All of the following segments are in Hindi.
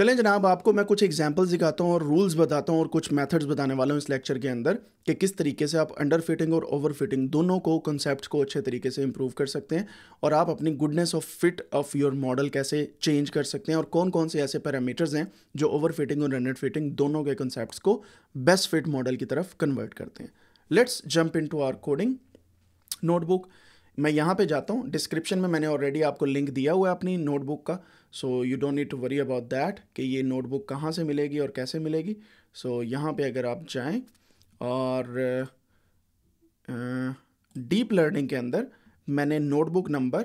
चलें जनाब आपको मैं कुछ एग्जांपल्स दिखाता हूँ और रूल्स बताता हूँ और कुछ मेथड्स बताने वाला हूँ इस लेक्चर के अंदर कि किस तरीके से आप अंडर फिटिंग और ओवर फिटिंग दोनों को कॉन्सेप्ट को अच्छे तरीके से इम्प्रूव कर सकते हैं और आप अपनी goodness of fit of your model कैसे चेंज कर सकते हैं और कौन कौन से ऐसे पैरामीटर्स हैं जो ओवर फिटिंग और अंडर फिटिंग दोनों के कॉन्सेप्ट को बेस्ट फिट मॉडल की तरफ कन्वर्ट करते हैं let's jump into our coding notebook मैं यहाँ पे जाता हूँ डिस्क्रिप्शन में मैंने ऑलरेडी आपको लिंक दिया हुआ है अपनी नोटबुक का so you don't need to worry about that कि ये नोटबुक कहाँ से मिलेगी और कैसे मिलेगी सो so, यहाँ पे अगर आप जाएँ और डीप uh, लर्निंग के अंदर मैंने नोटबुक नंबर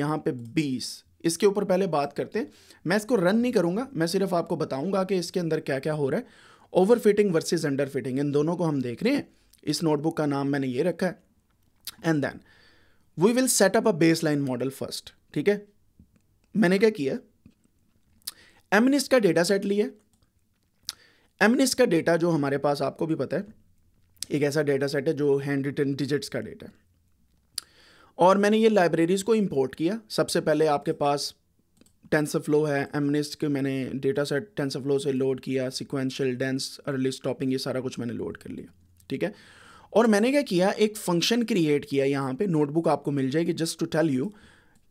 यहाँ पे बीस इसके ऊपर पहले बात करते हैं मैं इसको रन नहीं करूँगा मैं सिर्फ आपको बताऊँगा कि इसके अंदर क्या क्या हो रहा है overfitting versus underfitting इन दोनों को हम देख रहे हैं इस नोटबुक का नाम मैंने ये रखा है and then we will set up a baseline model first ठीक है मैंने क्या किया एमनिस का डेटा सेट लिया एमनिस का डेटा जो हमारे पास आपको भी पता है एक ऐसा डेटा सेट है जो हैंड रिटन डिजिट्स का डेटा है और मैंने ये लाइब्रेरीज़ को इंपोर्ट किया सबसे पहले आपके पास टेंसर फ्लो है एमनिस के मैंने डेटा सेट टेंसर फ्लो से लोड किया सिक्वेंशियल डेंस अर्ली स्टॉपिंग ये सारा कुछ मैंने लोड कर लिया ठीक है और मैंने क्या किया एक फंक्शन क्रिएट किया यहाँ पे नोटबुक आपको मिल जाएगी जस्ट टू टेल यू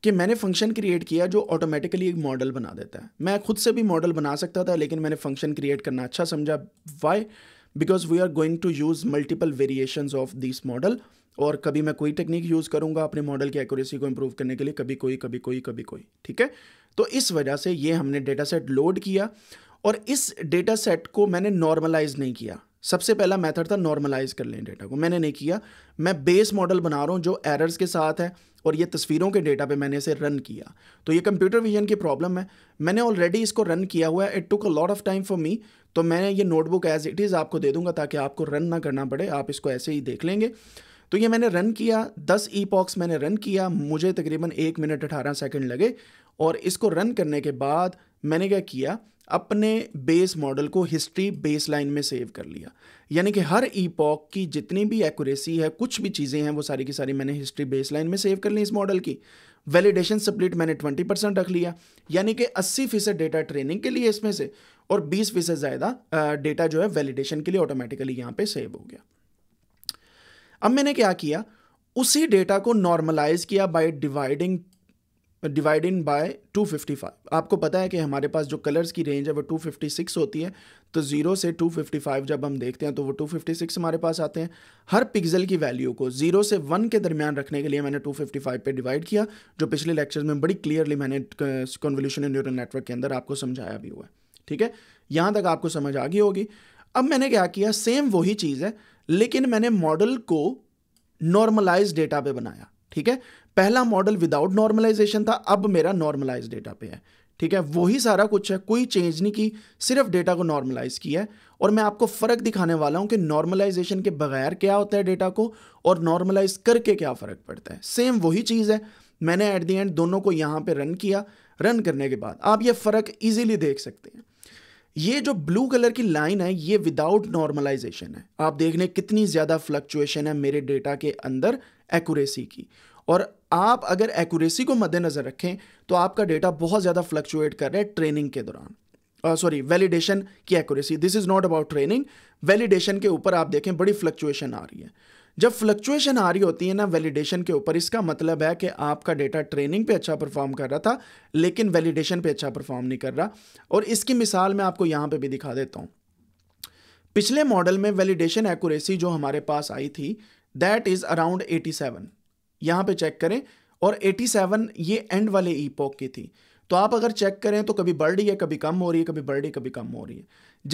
कि मैंने फंक्शन क्रिएट किया जो ऑटोमेटिकली एक मॉडल बना देता है मैं खुद से भी मॉडल बना सकता था लेकिन मैंने फंक्शन क्रिएट करना अच्छा समझा why because we are going to use multiple variation of this model और कभी मैं कोई टेक्निक यूज़ करूँगा अपने मॉडल की एक्यूरेसी को इम्प्रूव करने के लिए कभी कोई कभी कोई कभी कोई ठीक है तो इस वजह से ये हमने डेटा सेट लोड किया और इस डेटा सेट को मैंने नॉर्मलाइज नहीं किया सबसे पहला मेथड था नॉर्मलाइज कर लें डेटा को मैंने नहीं किया मैं बेस मॉडल बना रहा हूँ जो एरर्स के साथ है और ये तस्वीरों के डेटा पे मैंने इसे रन किया तो ये कंप्यूटर विजन की प्रॉब्लम है मैंने ऑलरेडी इसको रन किया हुआ है it took a lot of time for me तो मैं ये नोटबुक एज इट इज़ आपको दे दूंगा ताकि आपको रन ना करना पड़े आप इसको ऐसे ही देख लेंगे तो ये मैंने रन किया दस ई पॉक्स मैंने रन किया मुझे तकरीबन एक मिनट अठारह सेकेंड लगे और इसको रन करने के बाद मैंने क्या किया अपने बेस मॉडल को हिस्ट्री बेस लाइन में सेव कर लिया यानी कि हर ईपॉक की जितनी भी एक्यूरेसी है कुछ भी चीज़ें हैं वो सारी की सारी मैंने हिस्ट्री बेस लाइन में सेव कर ली इस मॉडल की वैलिडेशन सप्लिट मैंने 20 परसेंट रख लिया यानी कि 80 फीसद डेटा ट्रेनिंग के लिए इसमें से और 20 फीसद ज़्यादा डेटा जो है वैलिडेशन के लिए ऑटोमेटिकली यहाँ पे सेव हो गया अब मैंने क्या किया उसी डेटा को नॉर्मलाइज किया by dividing divide in by 255 आपको पता है कि हमारे पास जो कलर्स की रेंज है वो 256 होती है तो ज़ीरो से 255 जब हम देखते हैं तो वो 256 हमारे पास आते हैं हर पिक्सल की वैल्यू को ज़ीरो से वन के दरमियान रखने के लिए मैंने 255 पे डिवाइड किया जो पिछले लेक्चर में बड़ी क्लियरली मैंने कन्वोल्यूशन न्यूरल नेटवर्क के अंदर आपको समझाया भी हुआ है ठीक है यहाँ तक आपको समझ आ गई होगी अब मैंने क्या किया सेम वही चीज़ है लेकिन मैंने मॉडल को नॉर्मलाइज डेटा पे बनाया ठीक है पहला मॉडल विदाउट नॉर्मलाइजेशन था अब मेरा नॉर्मलाइज डेटा पे है ठीक है वही सारा कुछ है कोई चेंज नहीं की सिर्फ डेटा को नॉर्मलाइज किया है और मैं आपको फ़र्क दिखाने वाला हूँ कि नॉर्मलाइजेशन के बगैर क्या होता है डेटा को और नॉर्मलाइज करके क्या फ़र्क पड़ता है सेम वही चीज़ है मैंने एट दी एंड दोनों को यहाँ पे रन किया रन करने के बाद आप ये फ़र्क इजीली देख सकते हैं ये जो ब्लू कलर की लाइन है ये विदाउट नॉर्मलाइजेशन है आप देख लें कितनी ज़्यादा फ्लक्चुएशन है मेरे डेटा के अंदर एक्यूरेसी की और आप अगर एक्यूरेसी को मद्देनज़र रखें तो आपका डेटा बहुत ज़्यादा फ्लक्चुएट कर रहा है ट्रेनिंग के दौरान सॉरी वैलिडेशन की accuracy this is not about training validation के ऊपर आप देखें बड़ी फ्लक्चुएशन आ रही है जब फ्लक्चुएशन आ रही होती है ना वैलिडेशन के ऊपर इसका मतलब है कि आपका डेटा ट्रेनिंग पे अच्छा परफॉर्म कर रहा था लेकिन वैलिडेशन पे अच्छा परफॉर्म नहीं कर रहा और इसकी मिसाल मैं आपको यहाँ पे भी दिखा देता हूँ पिछले मॉडल में वैलिडेशन एक्यूरेसी जो हमारे पास आई थी दैट इज़ अराउंड 87 यहाँ पे चेक करें और 87 ये एंड वाले ईपोक की थी तो आप अगर चेक करें तो कभी बढ़ रही है कभी कम हो रही है कभी बढ़ रही है कभी कम हो रही है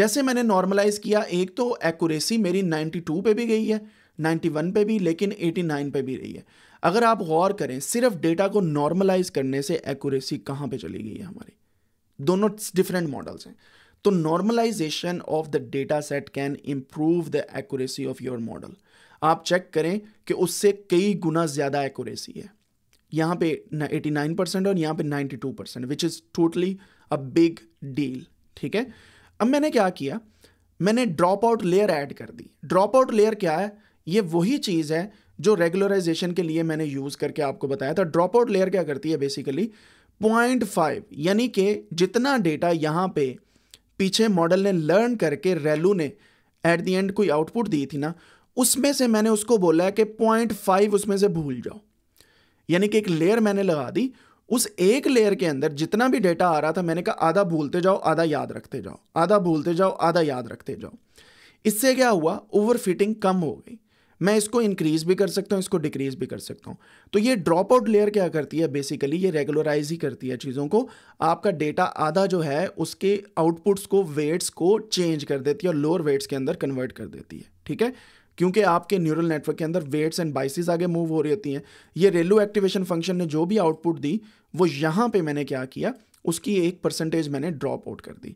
जैसे मैंने नॉर्मलाइज किया एक तो एक्यूरेसी मेरी 92 पे भी गई है 91 पे भी लेकिन 89 पे भी रही है अगर आप गौर करें सिर्फ डेटा को नॉर्मलाइज करने से एक्यूरेसी कहाँ पे चली गई है हमारी दोनों डिफरेंट मॉडल्स हैं तो normalization of the data set can improve the accuracy of your model आप चेक करें कि उससे कई गुना ज़्यादा एक्यूरेसी है यहाँ पे 89 परसेंट और यहाँ पे 92 percent which is totally a big deal ठीक है अब मैंने क्या किया मैंने ड्रॉप आउट लेयर ऐड कर दी ड्रॉप आउट लेयर क्या है ये वही चीज़ है जो रेगुलराइजेशन के लिए मैंने यूज़ करके आपको बताया था ड्रॉप आउट लेयर क्या करती है बेसिकली पॉइंट फाइव यानी कि जितना डेटा यहाँ पे पीछे मॉडल ने लर्न करके रेलू ने एट दी एंड कोई आउटपुट दी थी ना उसमें से मैंने उसको बोला है कि पॉइंट फाइव उसमें से भूल जाओ यानी कि एक लेयर मैंने लगा दी उस एक लेयर के अंदर जितना भी डेटा आ रहा था मैंने कहा आधा भूलते जाओ आधा याद रखते जाओ आधा भूलते जाओ आधा याद रखते जाओ इससे क्या हुआ ओवर फिटिंग कम हो गई मैं इसको इंक्रीज भी कर सकता हूँ इसको डिक्रीज भी कर सकता हूँ तो ये ड्रॉप आउट लेयर क्या करती है बेसिकली ये रेगुलराइज ही करती है चीज़ों को आपका डेटा आधा जो है उसके आउटपुट्स को वेट्स को चेंज कर देती है और लोअर वेट्स के अंदर कन्वर्ट कर देती है ठीक है क्योंकि आपके न्यूरल नेटवर्क के अंदर वेट्स एंड बाइसिस आगे मूव हो रही होती हैं ये रेलू एक्टिवेशन फंक्शन ने जो भी आउटपुट दी वो यहाँ पे मैंने क्या किया उसकी एक परसेंटेज मैंने ड्रॉप आउट कर दी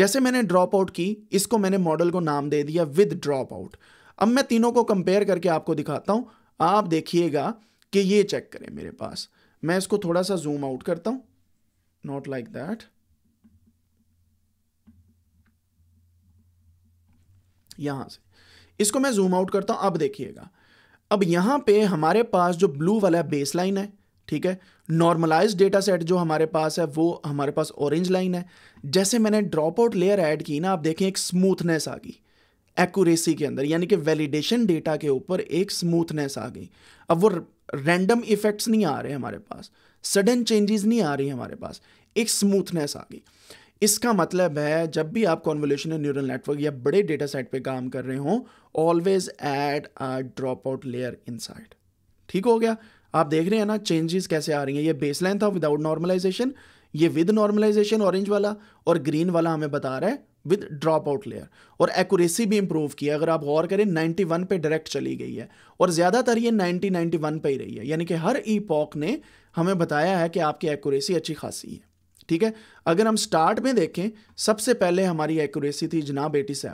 जैसे मैंने ड्रॉप आउट की इसको मैंने मॉडल को नाम दे दिया विद ड्रॉप आउट अब मैं तीनों को कंपेयर करके आपको दिखाता हूँ आप देखिएगा कि ये चेक करें मेरे पास मैं इसको थोड़ा सा जूम आउट करता हूँ नॉट लाइक दैट यहाँ से इसको मैं जूम आउट करता हूं अब देखिएगा अब यहां पे हमारे पास जो ब्लू वाला बेस लाइन है ठीक है नॉर्मलाइज डेटा सेट जो हमारे पास है वो हमारे पास ऑरेंज लाइन है जैसे मैंने ड्रॉप आउट लेयर ऐड की ना आप देखें एक स्मूथनेस आ गई एक्यूरेसी के अंदर यानी कि वैलिडेशन डेटा के ऊपर एक स्मूथनेस आ गई अब वो रैंडम इफेक्ट्स नहीं आ रहे हमारे पास सडन चेंजेस नहीं आ रही हमारे पास एक स्मूथनेस आ गई इसका मतलब है जब भी आप कॉन्वोल्यूशन न्यूरल नेटवर्क या बड़े डेटा सेट पर काम कर रहे हो always add a dropout layer inside ठीक हो गया आप देख रहे हैं ना चेंजेस कैसे आ रही हैं ये बेसलाइन था विदाउट नॉर्मलाइजेशन ये विद नॉर्मलाइजेशन ऑरेंज वाला और ग्रीन वाला हमें बता रहा है विद ड्रॉप आउट लेयर और एक्यूरेसी भी इंप्रूव की अगर आप गौर करें 91 पे डायरेक्ट चली गई है और ज़्यादातर ये 90 91 पे ही रही है यानी कि हर ई ने हमें बताया है कि आपकी एक्यूरेसी अच्छी खासी है ठीक है अगर हम स्टार्ट में देखें सबसे पहले हमारी एक्यूरेसी थी जनाब 87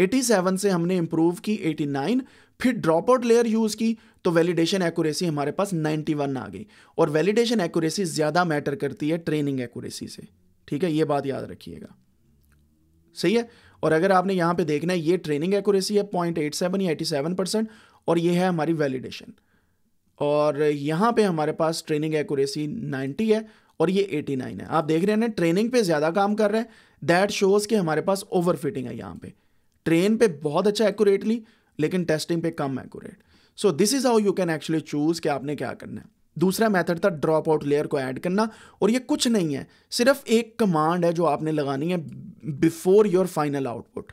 87 से हमने इम्प्रूव की 89 फिर ड्रॉप आउट लेयर यूज़ की तो वैलिडेशन एक्यूरेसी हमारे पास 91 आ गई और वैलिडेशन एक्यूरेसी ज़्यादा मैटर करती है ट्रेनिंग एक्यूरेसी से ठीक है ये बात याद रखिएगा सही है और अगर आपने यहाँ पे देखना है ये ट्रेनिंग एक्यूरेसी है पॉइंट एट सेवन या एटी सेवन परसेंट और ये है हमारी वैलिडेशन और यहाँ पे हमारे पास ट्रेनिंग एक्यूरेसी नाइन्टी है और ये 89 है आप देख रहे हैं ना ट्रेनिंग पे ज़्यादा काम कर रहे हैं दैट शोज़ कि हमारे पास ओवर है यहाँ पे ट्रेन पे बहुत अच्छा एक्यूरेटली लेकिन टेस्टिंग पे कम accurate so this is how you can actually choose कि आपने क्या करना है दूसरा मेथड था ड्रॉप आउट लेयर को ऐड करना और ये कुछ नहीं है सिर्फ एक कमांड है जो आपने लगानी है बिफोर योर फाइनल आउटपुट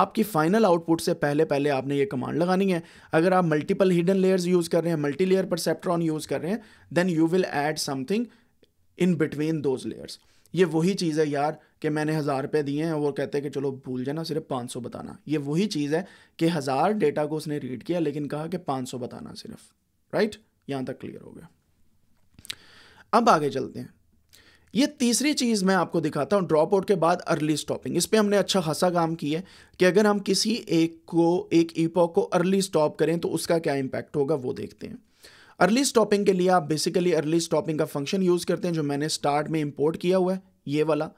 आपकी फाइनल आउटपुट से पहले पहले आपने ये कमांड लगानी है अगर आप मल्टीपल हिडन लेयर्स यूज़ कर रहे हैं मल्टी लेयर परसेप्ट्रॉन यूज़ कर रहे हैं then you will add something in between those layers ये वही चीज़ है यार कि मैंने हज़ार रुपये दिए हैं वो कहते हैं कि चलो भूल जाना सिर्फ पाँच सौ बताना ये वही चीज़ है कि हज़ार डेटा को उसने रीड किया लेकिन कहा कि पाँच सौ बताना सिर्फ राइट यहाँ तक क्लियर हो गया अब आगे चलते हैं ये तीसरी चीज़ मैं आपको दिखाता हूँ ड्रॉप आउट के बाद अर्ली स्टॉपिंग इस पर हमने अच्छा खासा काम किया है कि अगर हम किसी एक को एक ईपॉक को अर्ली स्टॉप करें तो उसका क्या इम्पैक्ट होगा वो देखते हैं अर्ली स्टॉपिंग के लिए आप बेसिकली अर्ली स्टॉपिंग का फंक्शन यूज़ करते हैं जो मैंने स्टार्ट में इम्पोर्ट किया हुआ है ये वाला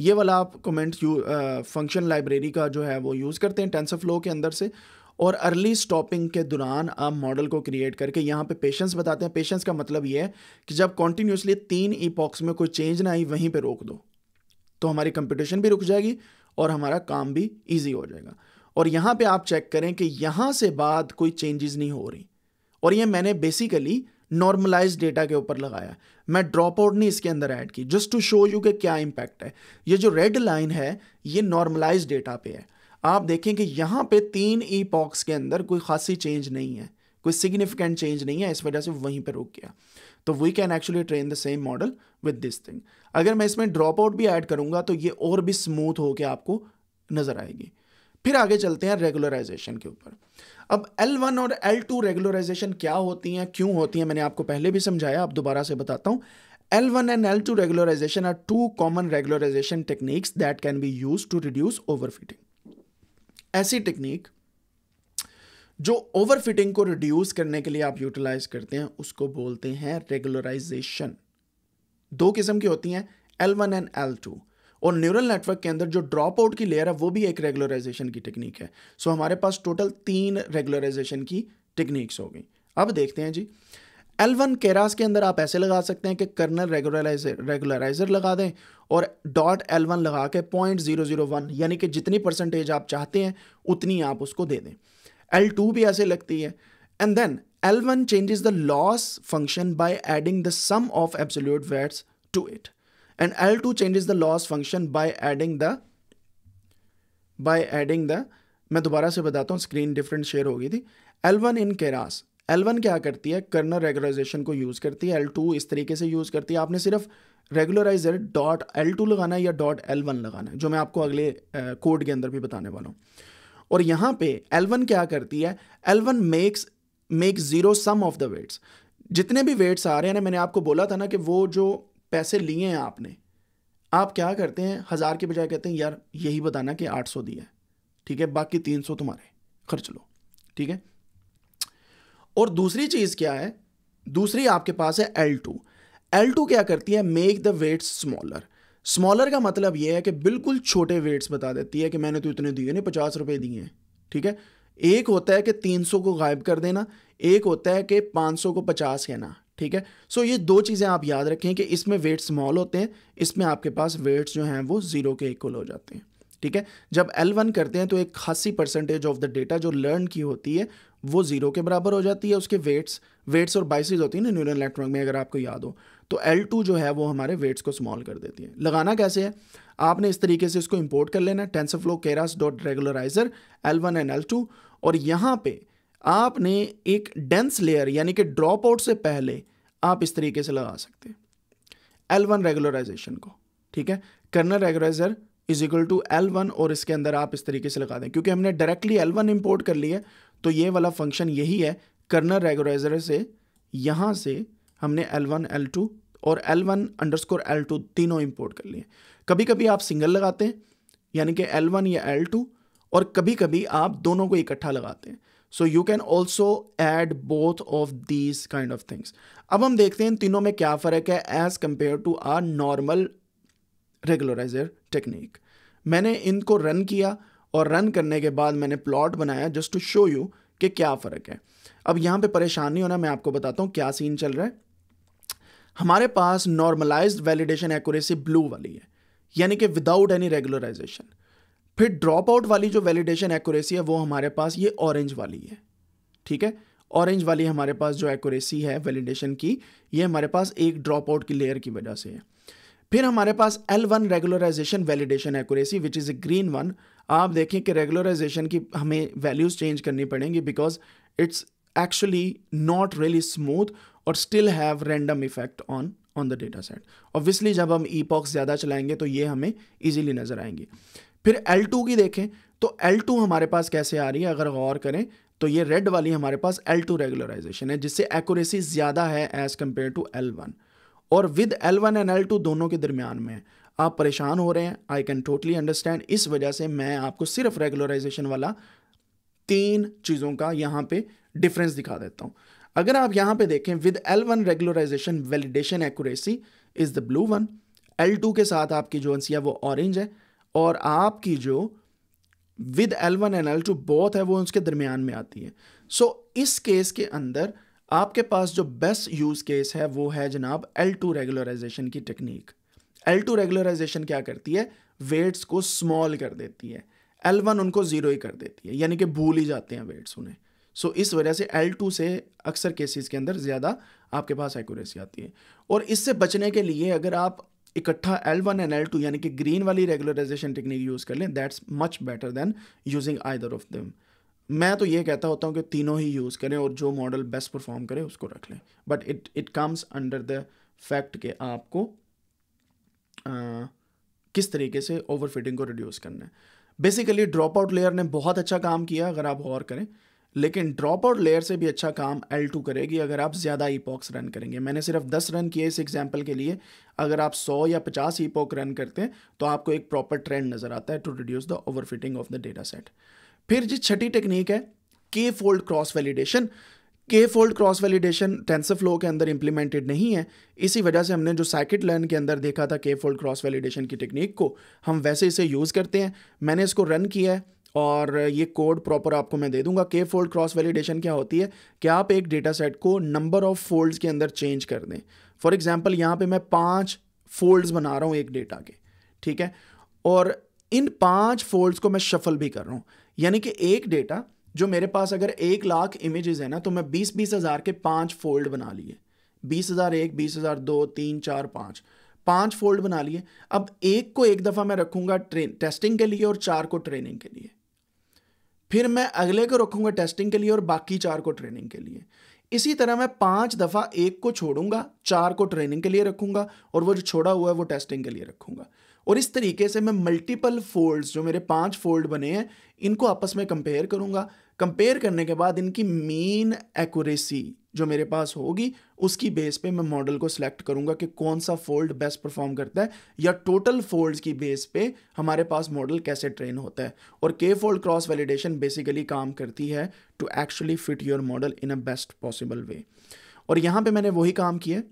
ये वाला आप कमेंट फंक्शन लाइब्रेरी का जो है वो यूज़ करते हैं टेंस फ्लो के अंदर से और अर्ली स्टॉपिंग के दौरान आप मॉडल को क्रिएट करके यहाँ पे पेशेंस बताते हैं पेशेंस का मतलब ये है कि जब कॉन्टीन्यूसली तीन ई में कोई चेंज ना आई वहीं पे रोक दो तो हमारी कंपटीशन भी रुक जाएगी और हमारा काम भी ईजी हो जाएगा और यहाँ पे आप चेक करें कि यहाँ से बाद कोई चेंजेस नहीं हो रही और ये मैंने बेसिकली नॉर्मलाइज डेटा के ऊपर लगाया मैं ड्रॉप आउट नहीं इसके अंदर ऐड की जस्ट टू शो यू के क्या इम्पैक्ट है ये जो रेड लाइन है ये नॉर्मलाइज डेटा पे है आप देखें कि यहाँ पे तीन ई पॉक्स के अंदर कोई खासी चेंज नहीं है कोई सिग्निफिकेंट चेंज नहीं है इस वजह से वहीं पर रुक गया तो we can actually train the same model with this thing अगर मैं इसमें ड्रॉप आउट भी ऐड करूँगा तो ये और भी स्मूथ होकर आपको नज़र आएगी फिर आगे चलते हैं रेगुलराइजेशन के ऊपर अब L1 और L2 रेगुलराइजेशन क्या होती हैं क्यों होती हैं मैंने आपको पहले भी समझाया आप दोबारा से बताता हूँ L1 two regularization are two common regularization regularization techniques that can be used to reduce overfitting. ऐसी टेक्निक जो फिटिंग को रिड्यूस करने के लिए आप यूटिलाइज करते हैं उसको बोलते हैं रेगुलराइजेशन दो किस्म की होती हैं L1 एंड L2 और न्यूरल नेटवर्क के अंदर जो ड्रॉप आउट की लेयर है वो भी एक रेगुलराइजेशन की टेक्निक है सो so, हमारे पास टोटल तीन रेगुलराइजेशन की टेक्निक्स हो गई अब देखते हैं जी एल वन केरास के अंदर आप ऐसे लगा सकते हैं कि कर्नल रेगुलराइजर रेगुलराइजर लगा दें और डॉट एल वन लगा के पॉइंट ज़ीरो ज़ीरो वन यानी कि जितनी परसेंटेज आप चाहते हैं उतनी आप उसको दे दें एल टू भी ऐसे लगती है and then L one changes the loss function by adding the sum of absolute weights to it and L2 changes the loss function by adding the by adding the मैं दोबारा से बताता हूँ स्क्रीन डिफरेंट शेयर हो गई थी L1 इन केरास वन क्या करती है कर्नर रेगुलराइजेशन को यूज़ करती है L2 इस तरीके से यूज़ करती है आपने सिर्फ रेगुलराइजर डॉट एल टू लगाना है या डॉट एल वन लगाना है जो मैं आपको अगले कोड के अंदर भी बताने वाला हूँ और यहाँ पे एल वन क्या करती है L one makes make zero some of the weights जितने भी वेट्स आ रहे हैं मैंने आपको बोला था ना कि वो जो पैसे लिए हैं आपने आप क्या करते हैं हज़ार के बजाय कहते हैं यार यही बताना कि आठ सौ दिया है ठीक है बाकी तीन सौ तुम्हारे खर्च लो ठीक है और दूसरी चीज़ क्या है दूसरी आपके पास है एल टू एल टू क्या करती है make the weights smaller smaller का मतलब यह है कि बिल्कुल छोटे वेट्स बता देती है कि मैंने तो इतने दिए नहीं पचास रुपये दिए हैं ठीक है एक होता है कि तीन सौ को गायब कर देना एक होता है कि पाँच सौ को पचास कहना ठीक है सो ये दो चीज़ें आप याद रखें कि इसमें वेट स्मॉल होते हैं इसमें आपके पास वेट्स जो हैं वो ज़ीरो के इक्वल हो जाते हैं ठीक है जब एल वन करते हैं तो एक खासी परसेंटेज ऑफ द डेटा जो लर्न की होती है वो ज़ीरो के बराबर हो जाती है उसके वेट्स वेट्स और बाइसिस होती है ना न्यूरल नेटवर्क में अगर आपको याद हो तो एल टू जो है वो हमारे वेट्स को स्मॉल कर देती है लगाना कैसे है आपने इस तरीके से इसको इम्पोर्ट कर लेना है Keras dot regularizer L one and L two और यहाँ पर आपने एक डेंस लेयर यानी कि ड्रॉप आउट से पहले आप इस तरीके से लगा सकते हैं एल वन रेगुलराइजेशन को ठीक है kernel regularizer is equal to L one और इसके अंदर आप इस तरीके से लगा दें क्योंकि हमने डायरेक्टली एल वन इम्पोर्ट कर लिया तो ये वाला फंक्शन यही है कर्नल रेगुलराइजर से यहाँ से हमने एल वन एल टू और एल वन अंडर स्कोर एल टू तीनों इम्पोर्ट कर लिए कभी कभी आप सिंगल लगाते हैं यानी कि एल वन या एल टू और कभी कभी आप दोनों को इकट्ठा लगाते हैं so you can also add both of these kind of things अब हम देखते हैं इन तीनों में क्या फ़र्क है as compare to our normal regularizer technique मैंने इनको रन किया और रन करने के बाद मैंने प्लॉट बनाया जस्ट टू शो यू कि क्या फ़र्क है अब यहाँ पे परेशान नहीं होना मैं आपको बताता हूँ क्या सीन चल रहा है हमारे पास नॉर्मलाइज्ड वैलिडेशन एक्यूरेसी ब्लू वाली है यानी कि विदाउट एनी रेगुलराइजेशन फिर ड्रॉप आउट वाली जो वैलिडेशन एक्यूरेसी है वो हमारे पास ये ऑरेंज वाली है ठीक है ऑरेंज वाली हमारे पास जो एक्यूरेसी है वैलिडेशन की ये हमारे पास एक ड्रॉप आउट की लेयर की वजह से है फिर हमारे पास L1 one regularization validation accuracy which is a green one आप देखें कि रेगुलराइजेशन की हमें वैल्यूज़ चेंज करनी पड़ेंगी because it's actually not really smooth और still have random effect on on the data set obviously जब हम ई ज़्यादा चलाएंगे तो ये हमें ईजिली नज़र आएंगी फिर L2 की देखें तो L2 हमारे पास कैसे आ रही है अगर गौर करें तो ये रेड वाली हमारे पास L2 रेगुलराइजेशन है जिससे एक्यूरेसी ज़्यादा है एज़ कम्पेयर टू L1 और विद L1 एंड टू दोनों के दरमियान में है आप परेशान हो रहे हैं आई कैन टोटली अंडरस्टैंड इस वजह से मैं आपको सिर्फ रेगुलराइजेशन वाला तीन चीज़ों का यहाँ पे डिफरेंस दिखा देता हूँ अगर आप यहाँ पे देखें with L one regularization validation accuracy is the blue one L two के साथ आपकी जो है वो ऑरेंज है और आपकी जो with L one and L two both है वो उसके दरमियान में आती है सो so, इस केस के अंदर आपके पास जो बेस्ट यूज़ केस है वो है जनाब एल टू रेगुलराइजेशन की टेक्निक एल टू रेगुलराइजेशन क्या करती है वेट्स को स्मॉल कर देती है एल वन उनको ज़ीरो ही कर देती है यानी कि भूल ही जाते हैं वेट्स उन्हें सो so, इस वजह से एल टू से अक्सर केसेस के अंदर ज़्यादा आपके पास एक्यूरेसी आती है और इससे बचने के लिए अगर आप इकट्ठा L one and L two यानी कि ग्रीन वाली रेगुलराइजेशन टेक्निक यूज़ कर लें that's much better than using either of them मैं तो ये कहता होता हूँ कि तीनों ही यूज़ करें और जो मॉडल बेस्ट परफॉर्म करे उसको रख लें but it it comes under the fact के आपको आ, किस तरीके से ओवरफिटिंग को रिड्यूस करना है बेसिकली ड्रॉप आउट लेयर ने बहुत अच्छा काम किया अगर आप गौर करें लेकिन ड्रॉप आउट लेयर से भी अच्छा काम L2 करेगी अगर आप ज़्यादा ईपॉक्स रन करेंगे मैंने सिर्फ 10 रन किए इस एग्जाम्पल के लिए अगर आप 100 या 50 ईपॉक रन करते हैं तो आपको एक प्रॉपर ट्रेंड नज़र आता है to reduce the overfitting of the data set फिर जी छठी टेक्निक है K fold cross validation K fold cross validation TensorFlow के अंदर इंप्लीमेंटेड नहीं है इसी वजह से हमने जो साइकिट लर्न के अंदर देखा था के फोल्ड क्रॉस वैलिडेशन की टेक्निक को हम वैसे इसे यूज़ करते हैं मैंने इसको रन किया है और ये कोड प्रॉपर आपको मैं दे दूंगा के फोल्ड क्रॉस वैलिडेशन क्या होती है कि आप एक डेटा सेट को नंबर ऑफ फोल्ड्स के अंदर चेंज कर दें फॉर एग्जांपल यहाँ पे मैं पांच फोल्ड्स बना रहा हूँ एक डेटा के ठीक है और इन पांच फोल्ड्स को मैं शफल भी कर रहा हूँ यानी कि एक डेटा जो मेरे पास अगर एक लाख इमेजेस है ना तो मैं बीस बीस हज़ार के पाँच फोल्ड बना लिए बीस हज़ार एक बीस हज़ार दो तीन चार पाँच पाँच फोल्ड बना लिए अब एक को एक दफ़ा मैं रखूँगा ट्रेन टेस्टिंग के लिए और चार को ट्रेनिंग के लिए फिर मैं अगले को रखूंगा टेस्टिंग के लिए और बाकी चार को ट्रेनिंग के लिए इसी तरह मैं पांच दफ़ा एक को छोड़ूंगा चार को ट्रेनिंग के लिए रखूंगा और वो जो छोड़ा हुआ है वो टेस्टिंग के लिए रखूंगा और इस तरीके से मैं मल्टीपल फोल्ड्स जो मेरे पांच फोल्ड बने हैं इनको आपस में कंपेयर करूंगा कंपेयर करने के बाद इनकी मेन एक्यूरेसी जो मेरे पास होगी उसकी बेस पे मैं मॉडल को सिलेक्ट करूंगा कि कौन सा फोल्ड बेस्ट परफॉर्म करता है या टोटल फोल्ड्स की बेस पे हमारे पास मॉडल कैसे ट्रेन होता है और के फोल्ड क्रॉस वैलिडेशन बेसिकली काम करती है to actually fit your model in a best possible way और यहाँ पर मैंने वही काम किया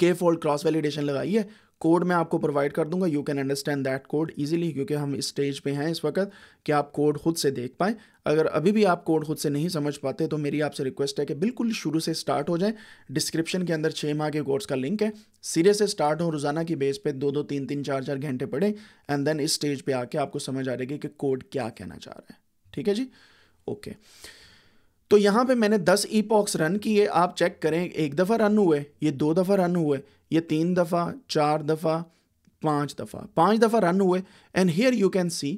के फोल्ड क्रॉस वैलिडेशन लगाई है कोड मैं आपको प्रोवाइड कर दूंगा you can understand that code easily क्योंकि हम इस स्टेज पे हैं इस वक्त कि आप कोड खुद से देख पाएं अगर अभी भी आप कोड खुद से नहीं समझ पाते तो मेरी आपसे रिक्वेस्ट है कि बिल्कुल शुरू से स्टार्ट हो जाएं डिस्क्रिप्शन के अंदर छः माह के कोर्स का लिंक है सिरे से स्टार्ट हो रोज़ाना की बेस पे दो दो तीन तीन चार चार घंटे पढ़े एंड देन इस स्टेज पर आके आपको समझ आ जाएगी कि कोड क्या कहना चाह रहा है ठीक है जी ओके तो यहाँ पे मैंने 10 ई पॉक्स रन किए आप चेक करें एक दफ़ा रन हुए ये दो दफ़ा रन हुए ये तीन दफ़ा चार दफ़ा पांच दफ़ा पांच दफ़ा रन हुए and here you can see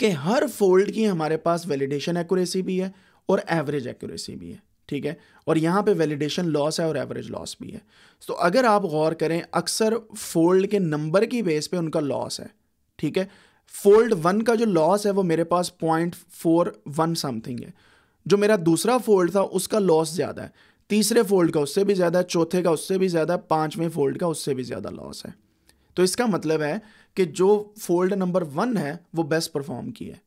कि हर फोल्ड की हमारे पास वैलिडेशन एक्यूरेसी भी है और एवरेज एक्यूरेसी भी है ठीक है और यहाँ पे वैलिडेशन लॉस है और एवरेज लॉस भी है तो अगर आप गौर करें अक्सर फोल्ड के नंबर की बेस पे उनका लॉस है ठीक है फोल्ड वन का जो लॉस है वो मेरे पास पॉइंट फोर वन समथिंग है जो मेरा दूसरा फोल्ड था उसका लॉस ज़्यादा है तीसरे फोल्ड का उससे भी ज़्यादा चौथे का उससे भी ज़्यादा पाँचवें फोल्ड का उससे भी ज़्यादा लॉस है तो इसका मतलब है कि जो फोल्ड नंबर वन है वो बेस्ट परफॉर्म की है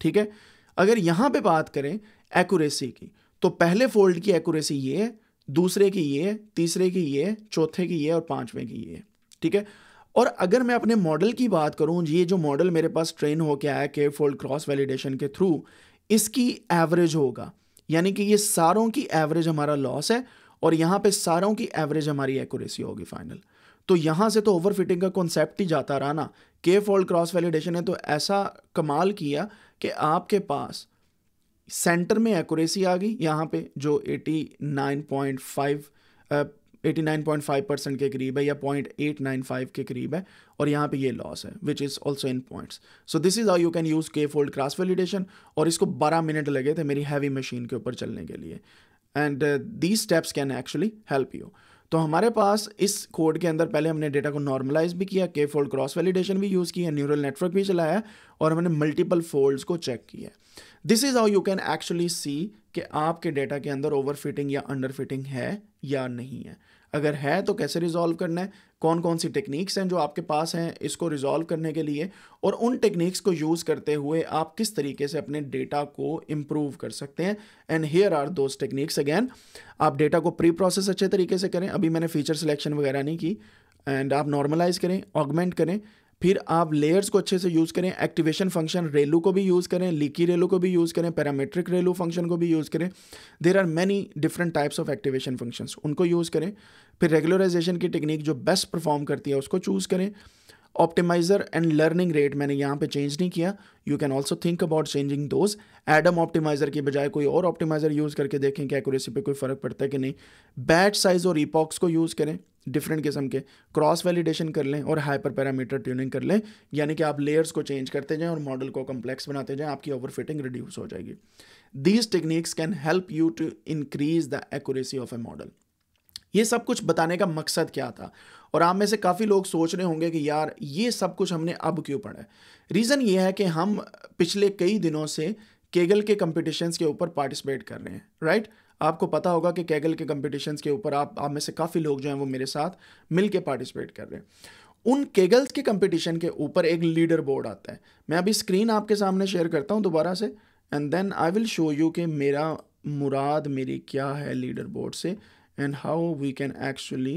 ठीक है अगर यहाँ पे बात करें एक्यूरेसी की तो पहले फोल्ड की एक्यूरेसी ये है दूसरे की ये है तीसरे की ये है चौथे की ये और पाँचवें की ये है ठीक है और अगर मैं अपने मॉडल की बात करूँ ये जो मॉडल मेरे पास ट्रेन होके आया के फोल्ड क्रॉस वैलिडेशन के थ्रू इसकी एवरेज होगा यानी कि ये सारों की एवरेज हमारा लॉस है और यहाँ पे सारों की एवरेज हमारी एक्यूरेसी होगी फाइनल तो यहाँ से तो ओवर फिटिंग का कॉन्सेप्ट ही जाता रहा ना के फोल्ड क्रॉस वैलिडेशन ने तो ऐसा कमाल किया कि आपके पास सेंटर में एक्यूरेसी आ गई यहाँ पे जो 89.5 89.5 परसेंट के करीब है या 0.895 के करीब है और यहाँ पे ये लॉस है which is also in points so this is how you can use K fold cross validation और इसको 12 मिनट लगे थे मेरी हैवी मशीन के ऊपर चलने के लिए and these steps can actually help you तो हमारे पास इस कोड के अंदर पहले हमने डेटा को नॉर्मलाइज भी किया के फोल्ड क्रॉस वैलिडेशन भी यूज़ किया न्यूरल नेटवर्क भी चलाया और हमने मल्टीपल फोल्ड्स को चेक किया this is how you can actually see कि आपके डेटा के अंदर ओवर फिटिंग या अंडर फिटिंग है या नहीं है अगर है तो कैसे रिजॉल्व करना है कौन कौन सी टेक्निक्स हैं जो आपके पास हैं इसको रिजॉल्व करने के लिए और उन टेक्निक्स को यूज़ करते हुए आप किस तरीके से अपने डेटा को इम्प्रूव कर सकते हैं and here are those techniques again आप डेटा को प्री प्रोसेस अच्छे तरीके से करें अभी मैंने फीचर सिलेक्शन वगैरह नहीं की एंड आप नॉर्मलाइज करें ऑगमेंट करें फिर आप लेयर्स को अच्छे से यूज़ करें एक्टिवेशन फंक्शन रेलू को भी यूज़ करें लीकी रेलू को भी यूज़ करें पैरामेट्रिक रेलू फंक्शन को भी यूज़ करें there are many different types of activation functions उनको यूज़ करें फिर रेगुलराइजेशन की टेक्निक जो बेस्ट परफॉर्म करती है उसको चूज़ करें ऑप्टिमाइजर एंड लर्निंग रेट मैंने यहाँ पे चेंज नहीं किया you can also think about changing those Adam optimizer की बजाय कोई और ऑप्टिमाइजर यूज़ करके देखें कि एक्यूरेसी पे कोई फ़र्क पड़ता है कि नहीं बैच साइज़ और ईपॉक्स को यूज़ करें डिफरेंट किस्म के क्रॉस वैलिडेशन कर लें और हाइपर पैरामीटर ट्यूनिंग कर लें यानी कि आप लेयर्स को चेंज करते जाएं और मॉडल को कम्प्लेक्स बनाते जाएं आपकी ओवर फिटिंग रिड्यूस हो जाएगी these techniques can help you to increase the accuracy of a model ये सब कुछ बताने का मकसद क्या था और आप में से काफ़ी लोग सोच रहे होंगे कि यार ये सब कुछ हमने अब क्यों पढ़ा है रीज़न ये है कि हम पिछले कई दिनों से केगल के कम्पिटिशन्स के ऊपर पार्टिसिपेट कर रहे हैं राइट आपको पता होगा कि केगल के कंपटीशन्स के ऊपर आप आप में से काफ़ी लोग जो हैं वो मेरे साथ मिल के पार्टिसिपेट कर रहे हैं उन केगल्स के कंपटीशन के ऊपर एक लीडर बोर्ड आता है मैं अभी स्क्रीन आपके सामने शेयर करता हूँ दोबारा से and then I will show you कि मेरा मुराद मेरी क्या है लीडर बोर्ड से and how we can actually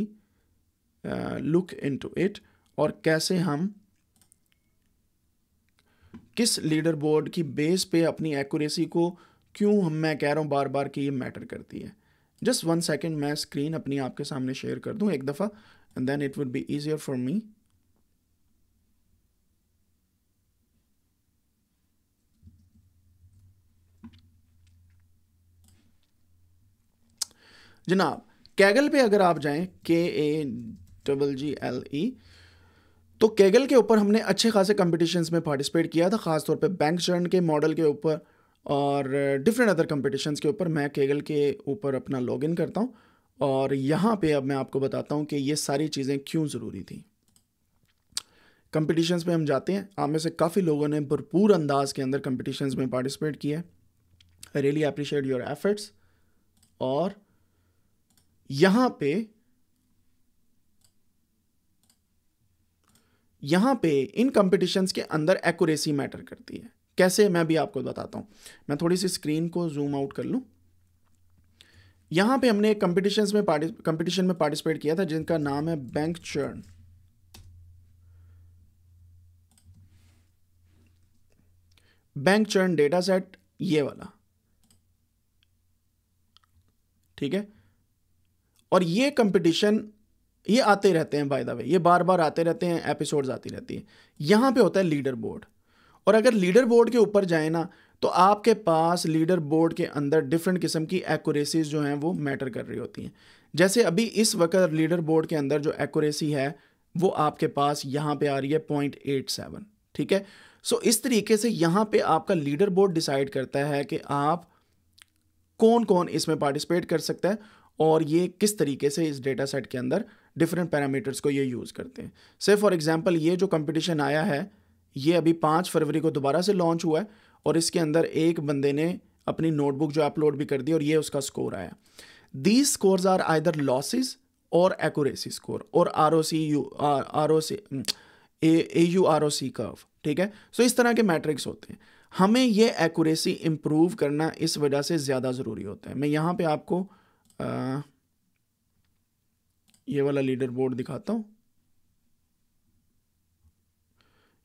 look into it और कैसे हम किस लीडर बोर्ड की बेस पे अपनी एक्यूरेसी को क्यों हम मैं कह रहा हूँ बार बार कि ये मैटर करती है जस्ट वन सेकेंड मैं स्क्रीन अपनी आपके सामने शेयर कर दूँ एक दफ़ा and then it would be easier for me जनाब कैगल पे अगर आप जाएं के A double G L E तो कैगल के ऊपर हमने अच्छे खासे कंपटीशन्स में पार्टिसिपेट किया था खासतौर पे बैंक चरण के मॉडल के ऊपर और डिफरेंट अदर कंपटीशन्स के ऊपर मैं केगल के ऊपर अपना इन करता हूँ और यहाँ पे अब मैं आपको बताता हूँ कि ये सारी चीज़ें क्यों ज़रूरी थी कम्पटिशन्स में हम जाते हैं आप में से काफ़ी लोगों ने भरपूर अंदाज के अंदर कम्पटिशन्स में पार्टिसिपेट किया है रियली अप्रिशिएट योर एफर्ट्स और यहां पे यहां पे इन कंपटीशंस के अंदर एक्यूरेसी मैटर करती है कैसे मैं भी आपको बताता हूं मैं थोड़ी सी स्क्रीन को जूम आउट कर लूं यहां पे हमने एक में कंपटीशन में पार्टिसिपेट किया था जिनका नाम है bank churn bank churn data set ये वाला ठीक है और ये कंपटीशन ये आते रहते हैं बाय द वे ये बार बार आते रहते हैं एपिसोड्स आती रहती हैं यहाँ पे होता है लीडर बोर्ड और अगर लीडर बोर्ड के ऊपर जाए ना तो आपके पास लीडर बोर्ड के अंदर डिफरेंट किस्म की एक्यूरेसीज जो हैं वो मैटर कर रही होती हैं जैसे अभी इस वक्त लीडर बोर्ड के अंदर जो एक्यूरेसी है वो आपके पास यहाँ पे आ रही है पॉइंट एट सेवन ठीक है सो इस तरीके से यहाँ पे आपका लीडर बोर्ड डिसाइड करता है कि आप कौन कौन इसमें पार्टिसिपेट कर सकता है और ये किस तरीके से इस डेटा सेट के अंदर डिफरेंट पैरामीटर्स को ये यूज़ करते हैं से फॉर एग्ज़ाम्पल ये जो कंपटीशन आया है ये अभी पाँच फरवरी को दोबारा से लॉन्च हुआ है और इसके अंदर एक बंदे ने अपनी नोटबुक जो अपलोड भी कर दी और ये उसका स्कोर आया these scores are either losses और एकोरेसी स्कोर और R O C U R O C A U R O C curve ठीक है सो so, इस तरह के मैट्रिक्स होते हैं हमें ये एक्यूरेसी इम्प्रूव करना इस वजह से ज़्यादा ज़रूरी होता है मैं यहाँ पे आपको ये वाला लीडर बोर्ड दिखाता हूं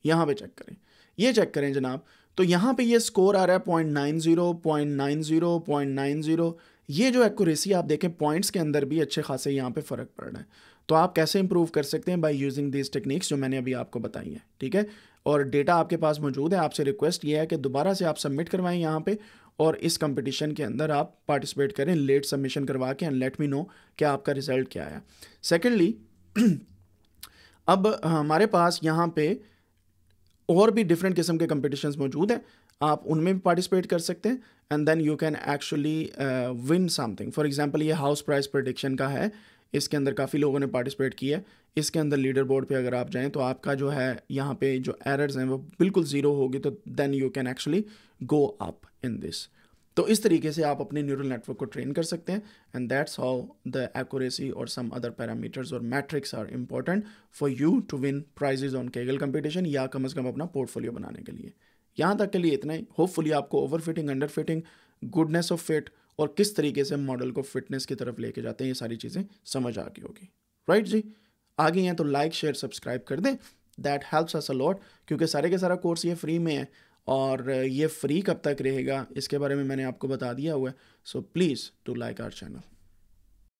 यहां पे चेक करें ये चेक करें जनाब तो यहां पे ये स्कोर आ रहा है point nine zero point nine zero point nine zero ये जो एक्यूरेसी आप देखें पॉइंट्स के अंदर भी अच्छे खासे यहाँ पे फ़र्क पड़ रहा है तो आप कैसे इंप्रूव कर सकते हैं बाय यूजिंग दिस टेक्निक्स जो मैंने अभी आपको बताई है ठीक है और डेटा आपके पास मौजूद है आपसे रिक्वेस्ट ये है कि दोबारा से आप सबमिट करवाएं यहाँ पे और इस कंपटीशन के अंदर आप पार्टिसिपेट करें लेट सबमिशन करवा के एंड लेट मी नो कि आपका रिज़ल्ट क्या आया सेकेंडली अब हमारे पास यहाँ पे और भी डिफरेंट किस्म के कंपटीशंस मौजूद हैं आप उनमें भी पार्टिसिपेट कर सकते हैं and then you can actually win something for example ये हाउस प्राइस प्रडिक्शन का है इसके अंदर काफ़ी लोगों ने पार्टिसिपेट किया है इसके अंदर लीडर बोर्ड पर अगर आप जाएँ तो आपका जो है यहाँ पे जो एरर्स हैं वो बिल्कुल ज़ीरो होगी तो then you can actually go up in this तो इस तरीके से आप अपने न्यूरल नेटवर्क को ट्रेन कर सकते हैं and that's how the accuracy और सम अदर पैरामीटर्स और metrics are important for you to win prizes on Kaggle competition या कम अज़ कम अपना पोर्टफोलियो बनाने के लिए यहाँ तक के लिए इतना ही होपफुली आपको overfitting underfitting goodness of fit और किस तरीके से मॉडल को फिटनेस की तरफ लेके जाते हैं ये सारी चीज़ें समझ आ गई होगी राइट जी आ गई हैं तो लाइक शेयर सब्सक्राइब कर दें दैट हेल्प्स अस अलॉट क्योंकि सारे के सारा कोर्स ये फ्री में है और ये फ्री कब तक रहेगा इसके बारे में मैंने आपको बता दिया हुआ है so please to like our channel